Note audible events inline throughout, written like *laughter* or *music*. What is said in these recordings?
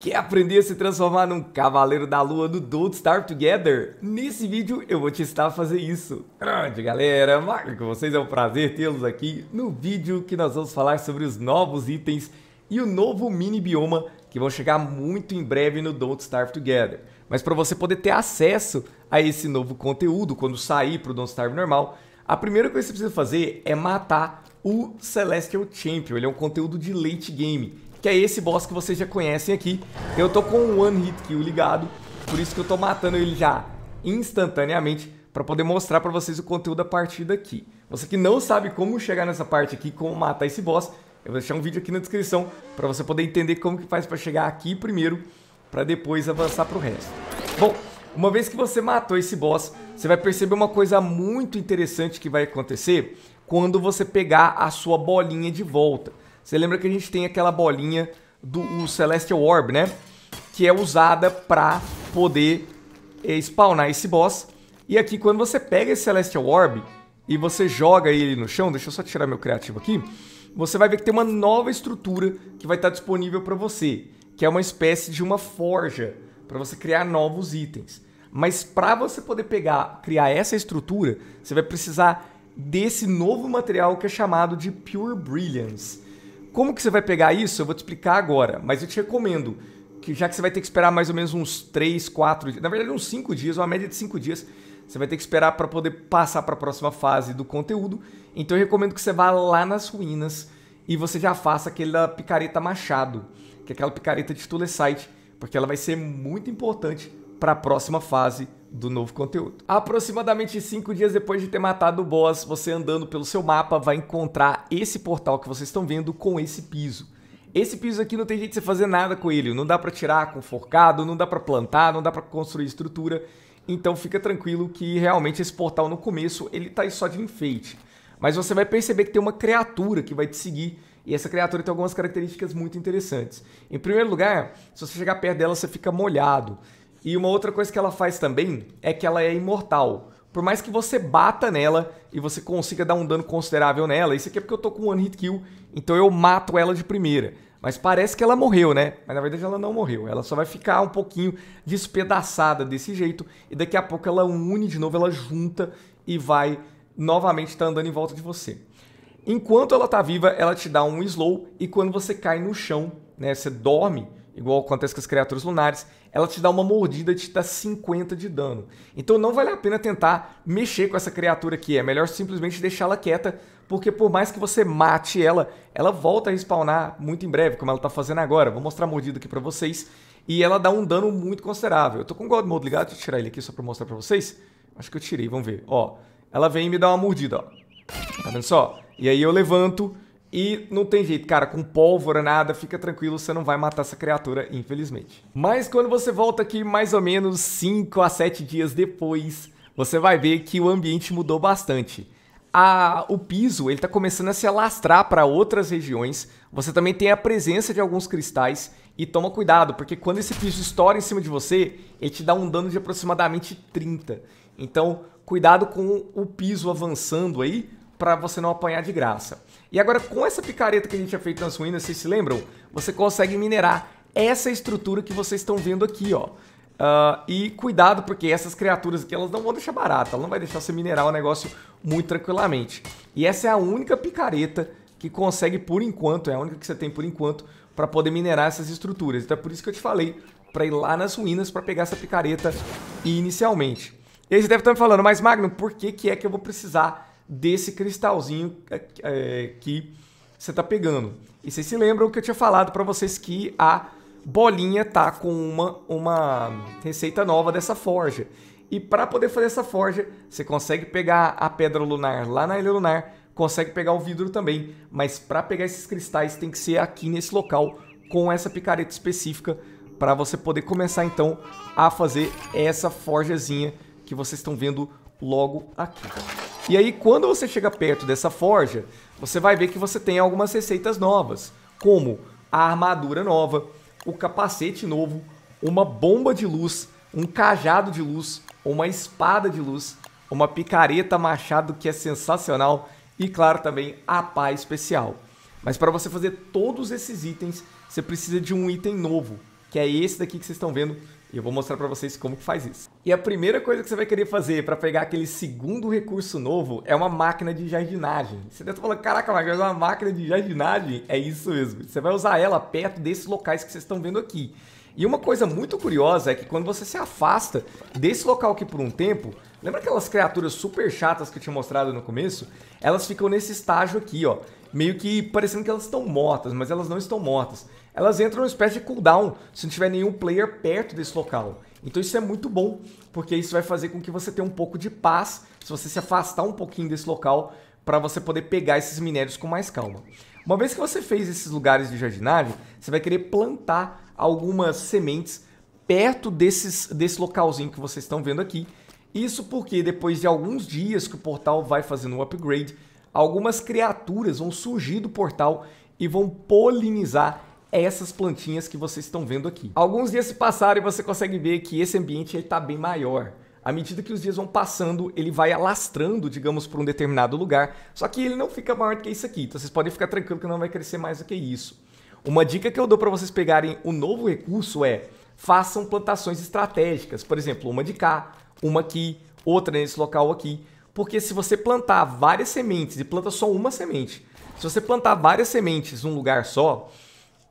Quer aprender a se transformar num cavaleiro da lua do Don't Starve Together? Nesse vídeo eu vou te ensinar a fazer isso. Grande galera, marco, com vocês, é um prazer tê-los aqui no vídeo que nós vamos falar sobre os novos itens e o novo mini bioma que vão chegar muito em breve no Don't Starve Together. Mas para você poder ter acesso a esse novo conteúdo quando sair para o Don't Starve normal, a primeira coisa que você precisa fazer é matar o Celestial Champion, ele é um conteúdo de late game que é esse boss que vocês já conhecem aqui. Eu tô com o One Hit Kill ligado, por isso que eu tô matando ele já instantaneamente para poder mostrar para vocês o conteúdo da partida aqui. Você que não sabe como chegar nessa parte aqui, como matar esse boss, eu vou deixar um vídeo aqui na descrição para você poder entender como que faz para chegar aqui primeiro, para depois avançar para o resto. Bom, uma vez que você matou esse boss, você vai perceber uma coisa muito interessante que vai acontecer quando você pegar a sua bolinha de volta. Você lembra que a gente tem aquela bolinha do Celestial Orb, né? Que é usada para poder eh, spawnar esse boss. E aqui, quando você pega esse Celestial Orb e você joga ele no chão, deixa eu só tirar meu criativo aqui, você vai ver que tem uma nova estrutura que vai estar tá disponível para você, que é uma espécie de uma forja para você criar novos itens. Mas para você poder pegar, criar essa estrutura, você vai precisar desse novo material que é chamado de Pure Brilliance como que você vai pegar isso? Eu vou te explicar agora, mas eu te recomendo que já que você vai ter que esperar mais ou menos uns 3, 4 dias, na verdade uns 5 dias, uma média de 5 dias, você vai ter que esperar para poder passar para a próxima fase do conteúdo. Então eu recomendo que você vá lá nas ruínas e você já faça aquela picareta machado, que é aquela picareta de tulesite, porque ela vai ser muito importante para a próxima fase do novo conteúdo. Aproximadamente 5 dias depois de ter matado o boss, você andando pelo seu mapa vai encontrar esse portal que vocês estão vendo com esse piso. Esse piso aqui não tem jeito de você fazer nada com ele, não dá para tirar com forcado, não dá para plantar, não dá para construir estrutura. Então fica tranquilo que realmente esse portal no começo ele tá aí só de enfeite. Mas você vai perceber que tem uma criatura que vai te seguir e essa criatura tem algumas características muito interessantes. Em primeiro lugar, se você chegar perto dela, você fica molhado. E uma outra coisa que ela faz também é que ela é imortal. Por mais que você bata nela e você consiga dar um dano considerável nela, isso aqui é porque eu tô com one hit kill, então eu mato ela de primeira. Mas parece que ela morreu, né? Mas na verdade ela não morreu. Ela só vai ficar um pouquinho despedaçada desse jeito. E daqui a pouco ela une de novo, ela junta e vai novamente estar tá andando em volta de você. Enquanto ela tá viva, ela te dá um slow. E quando você cai no chão, né? Você dorme igual acontece com as criaturas lunares, ela te dá uma mordida e te dá 50 de dano. Então não vale a pena tentar mexer com essa criatura aqui, é melhor simplesmente deixá-la quieta, porque por mais que você mate ela, ela volta a respawnar muito em breve, como ela está fazendo agora. Vou mostrar a mordida aqui para vocês, e ela dá um dano muito considerável. Eu tô com o God Mode ligado, deixa eu tirar ele aqui só para mostrar para vocês. Acho que eu tirei, vamos ver. Ó, ela vem e me dá uma mordida, ó. Tá vendo só? E aí eu levanto, e não tem jeito, cara, com pólvora, nada, fica tranquilo, você não vai matar essa criatura, infelizmente. Mas quando você volta aqui, mais ou menos 5 a 7 dias depois, você vai ver que o ambiente mudou bastante. A, o piso ele está começando a se alastrar para outras regiões. Você também tem a presença de alguns cristais e toma cuidado, porque quando esse piso estoura em cima de você, ele te dá um dano de aproximadamente 30. Então, cuidado com o piso avançando aí, para você não apanhar de graça. E agora, com essa picareta que a gente tinha feito nas ruínas, vocês se lembram? Você consegue minerar essa estrutura que vocês estão vendo aqui, ó. Uh, e cuidado, porque essas criaturas aqui, elas não vão deixar barata, ela não vai deixar você minerar o negócio muito tranquilamente. E essa é a única picareta que consegue, por enquanto, é a única que você tem por enquanto, para poder minerar essas estruturas. Então é por isso que eu te falei para ir lá nas ruínas para pegar essa picareta inicialmente. E aí você deve estar me falando, mas Magno, por que, que é que eu vou precisar desse cristalzinho é, é que você está pegando. E vocês se lembram que eu tinha falado para vocês que a bolinha tá com uma, uma receita nova dessa forja. E para poder fazer essa forja, você consegue pegar a pedra lunar lá na Ilha Lunar, consegue pegar o vidro também, mas para pegar esses cristais tem que ser aqui nesse local com essa picareta específica para você poder começar então a fazer essa forjazinha que vocês estão vendo logo aqui. E aí, quando você chega perto dessa forja, você vai ver que você tem algumas receitas novas, como a armadura nova, o capacete novo, uma bomba de luz, um cajado de luz, uma espada de luz, uma picareta machado que é sensacional e, claro, também a pá especial. Mas para você fazer todos esses itens, você precisa de um item novo, que é esse daqui que vocês estão vendo, e eu vou mostrar para vocês como que faz isso. E a primeira coisa que você vai querer fazer para pegar aquele segundo recurso novo é uma máquina de jardinagem. Você deve estar falando, caraca, mas uma máquina de jardinagem? É isso mesmo. Você vai usar ela perto desses locais que vocês estão vendo aqui. E uma coisa muito curiosa é que quando você se afasta desse local aqui por um tempo, lembra aquelas criaturas super chatas que eu tinha mostrado no começo? Elas ficam nesse estágio aqui, ó meio que parecendo que elas estão mortas, mas elas não estão mortas. Elas entram numa espécie de cooldown se não tiver nenhum player perto desse local. Então isso é muito bom, porque isso vai fazer com que você tenha um pouco de paz, se você se afastar um pouquinho desse local, para você poder pegar esses minérios com mais calma. Uma vez que você fez esses lugares de jardinagem, você vai querer plantar algumas sementes perto desses, desse localzinho que vocês estão vendo aqui. Isso porque depois de alguns dias que o portal vai fazendo um upgrade, algumas criaturas vão surgir do portal e vão polinizar essas plantinhas que vocês estão vendo aqui. Alguns dias se passaram e você consegue ver que esse ambiente está bem maior. À medida que os dias vão passando, ele vai alastrando, digamos, para um determinado lugar. Só que ele não fica maior do que isso aqui. Então vocês podem ficar tranquilo que não vai crescer mais do que isso. Uma dica que eu dou para vocês pegarem o novo recurso é façam plantações estratégicas. Por exemplo, uma de cá, uma aqui, outra nesse local aqui porque se você plantar várias sementes e planta só uma semente, se você plantar várias sementes num lugar só,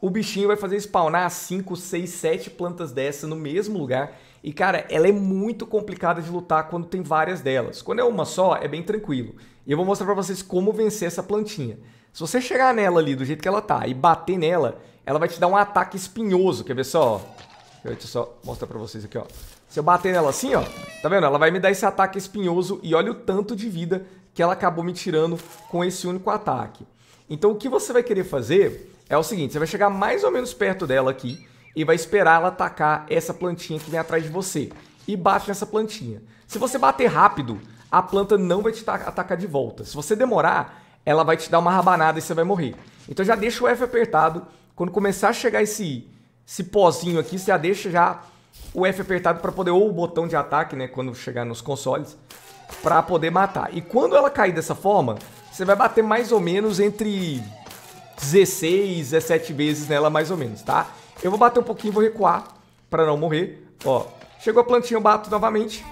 o bichinho vai fazer spawnar 5, 6, 7 plantas dessa no mesmo lugar. E, cara, ela é muito complicada de lutar quando tem várias delas. Quando é uma só, é bem tranquilo. E eu vou mostrar pra vocês como vencer essa plantinha. Se você chegar nela ali do jeito que ela tá e bater nela, ela vai te dar um ataque espinhoso. Quer ver só? Deixa eu só mostrar pra vocês aqui, ó. Se eu bater nela assim, ó, tá vendo? Ela vai me dar esse ataque espinhoso e olha o tanto de vida que ela acabou me tirando com esse único ataque. Então o que você vai querer fazer é o seguinte, você vai chegar mais ou menos perto dela aqui e vai esperar ela atacar essa plantinha que vem atrás de você. E bate nessa plantinha. Se você bater rápido, a planta não vai te atacar de volta. Se você demorar, ela vai te dar uma rabanada e você vai morrer. Então já deixa o F apertado. Quando começar a chegar esse, esse pozinho aqui, você já deixa já o F apertado para poder ou o botão de ataque, né, quando chegar nos consoles, para poder matar. E quando ela cair dessa forma, você vai bater mais ou menos entre 16, 17 vezes nela mais ou menos, tá? Eu vou bater um pouquinho, vou recuar para não morrer. Ó, chegou a plantinha, eu bato novamente.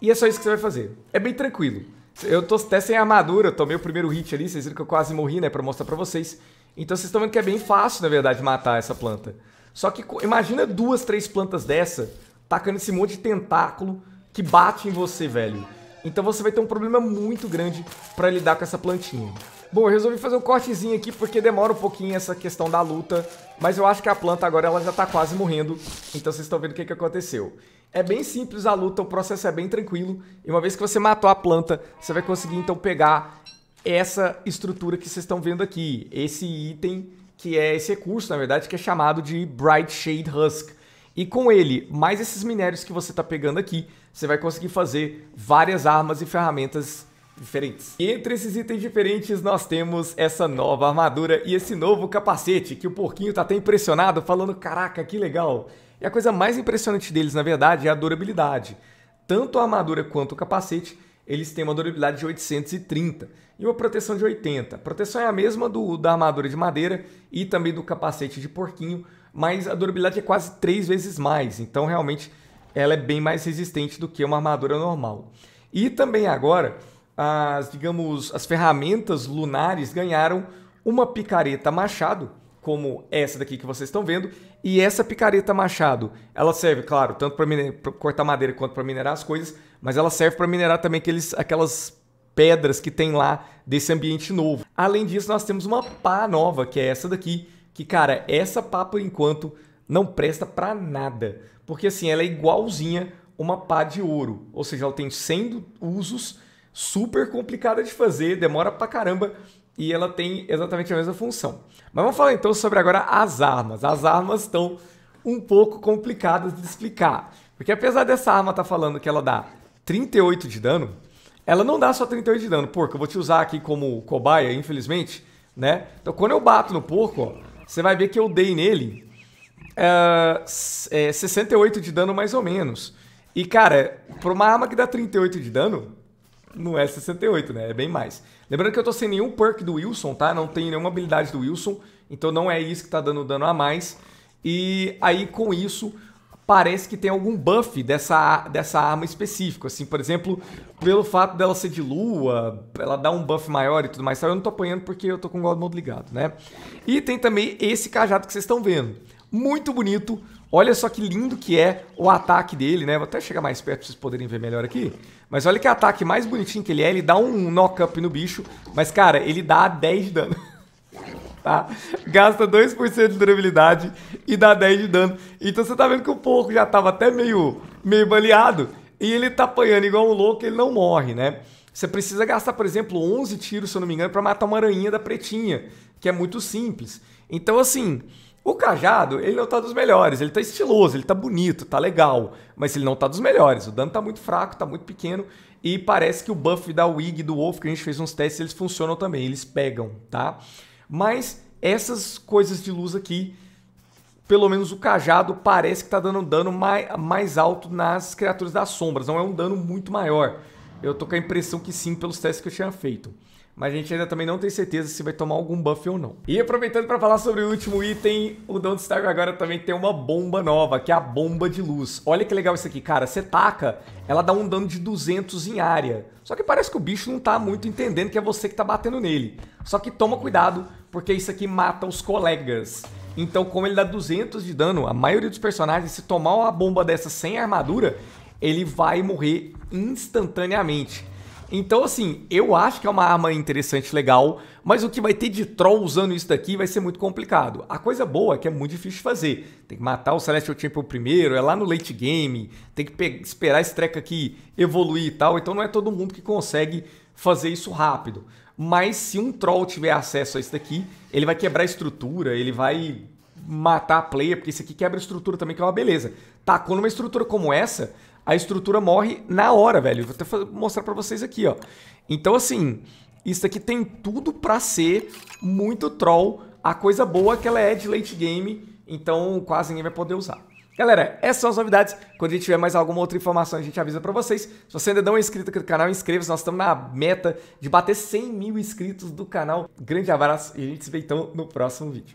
E é só isso que você vai fazer. É bem tranquilo. Eu tô até sem armadura, eu tomei o primeiro hit ali, vocês viram que eu quase morri, né, pra mostrar pra vocês. Então vocês estão vendo que é bem fácil, na verdade, matar essa planta. Só que imagina duas, três plantas dessa tacando esse monte de tentáculo que bate em você, velho. Então você vai ter um problema muito grande para lidar com essa plantinha. Bom, eu resolvi fazer um cortezinho aqui porque demora um pouquinho essa questão da luta, mas eu acho que a planta agora ela já tá quase morrendo, então vocês estão vendo o que, que aconteceu. É bem simples a luta, o processo é bem tranquilo, e uma vez que você matou a planta, você vai conseguir então pegar essa estrutura que vocês estão vendo aqui, esse item que é esse recurso, na verdade, que é chamado de Bright Shade Husk. E com ele, mais esses minérios que você está pegando aqui, você vai conseguir fazer várias armas e ferramentas diferentes. E entre esses itens diferentes, nós temos essa nova armadura e esse novo capacete, que o porquinho está até impressionado, falando, caraca, que legal. E a coisa mais impressionante deles, na verdade, é a durabilidade. Tanto a armadura quanto o capacete eles têm uma durabilidade de 830 e uma proteção de 80. A proteção é a mesma do da armadura de madeira e também do capacete de porquinho, mas a durabilidade é quase 3 vezes mais, então realmente ela é bem mais resistente do que uma armadura normal. E também agora, as, digamos, as ferramentas lunares ganharam uma picareta machado, como essa daqui que vocês estão vendo, e essa picareta machado, ela serve, claro, tanto para cortar madeira quanto para minerar as coisas, mas ela serve para minerar também aqueles, aquelas pedras que tem lá desse ambiente novo. Além disso, nós temos uma pá nova, que é essa daqui, que, cara, essa pá, por enquanto, não presta para nada, porque, assim, ela é igualzinha uma pá de ouro, ou seja, ela tem 100 usos, super complicada de fazer, demora pra caramba, e ela tem exatamente a mesma função. Mas vamos falar então sobre agora as armas. As armas estão um pouco complicadas de explicar, porque apesar dessa arma estar tá falando que ela dá 38 de dano, ela não dá só 38 de dano. Porco, eu vou te usar aqui como cobaia, infelizmente, né? Então, quando eu bato no porco, ó, você vai ver que eu dei nele uh, é, 68 de dano, mais ou menos. E, cara, pra uma arma que dá 38 de dano, não é 68, né? É bem mais. Lembrando que eu tô sem nenhum perk do Wilson, tá? Não tem nenhuma habilidade do Wilson, então não é isso que tá dando dano a mais. E aí, com isso, parece que tem algum buff dessa, dessa arma específica. Assim, por exemplo, pelo fato dela ser de lua, ela dá um buff maior e tudo mais. Eu não tô apanhando porque eu tô com o God Mode ligado, né? E tem também esse cajado que vocês estão vendo. Muito bonito. Olha só que lindo que é o ataque dele, né? Vou até chegar mais perto pra vocês poderem ver melhor aqui. Mas olha que ataque mais bonitinho que ele é. Ele dá um knock-up no bicho. Mas, cara, ele dá 10 de dano. *laughs* tá? Gasta 2% de durabilidade e dá 10 de dano. Então você tá vendo que o porco já tava até meio, meio baleado e ele tá apanhando igual um louco, ele não morre, né? Você precisa gastar, por exemplo, 11 tiros, se eu não me engano, para matar uma aranha da pretinha, que é muito simples. Então, assim, o cajado, ele não tá dos melhores, ele tá estiloso, ele tá bonito, tá legal, mas ele não tá dos melhores. O dano tá muito fraco, tá muito pequeno e parece que o buff da Wig do Wolf que a gente fez uns testes, eles funcionam também, eles pegam, tá? Mas essas coisas de luz aqui, pelo menos o cajado parece que está dando um dano mais, mais alto nas criaturas das sombras. Não é um dano muito maior. Eu tô com a impressão que sim, pelos testes que eu tinha feito. Mas a gente ainda também não tem certeza se vai tomar algum buff ou não. E aproveitando para falar sobre o último item, o Don't Starve agora também tem uma bomba nova, que é a bomba de luz. Olha que legal isso aqui, cara. Você taca, ela dá um dano de 200 em área. Só que parece que o bicho não tá muito entendendo que é você que tá batendo nele. Só que toma cuidado, porque isso aqui mata os colegas. Então, como ele dá 200 de dano, a maioria dos personagens, se tomar uma bomba dessa sem armadura, ele vai morrer instantaneamente. Então, assim, eu acho que é uma arma interessante, legal, mas o que vai ter de troll usando isso daqui vai ser muito complicado. A coisa boa é que é muito difícil de fazer. Tem que matar o Celestial Champion primeiro, é lá no late game, tem que esperar esse treco aqui evoluir e tal, então não é todo mundo que consegue fazer isso rápido. Mas se um troll tiver acesso a isso daqui, ele vai quebrar a estrutura, ele vai matar a player, porque isso aqui quebra a estrutura também, que é uma beleza. Tacou numa estrutura como essa, a estrutura morre na hora, velho. Vou até mostrar para vocês aqui, ó. Então, assim, isso aqui tem tudo para ser muito troll. A coisa boa é que ela é de late game, então quase ninguém vai poder usar. Galera, essas são as novidades. Quando a gente tiver mais alguma outra informação, a gente avisa para vocês. Se você ainda não é inscrito aqui no canal, inscreva-se. Nós estamos na meta de bater 100 mil inscritos do canal. Grande abraço e a gente se vê então no próximo vídeo.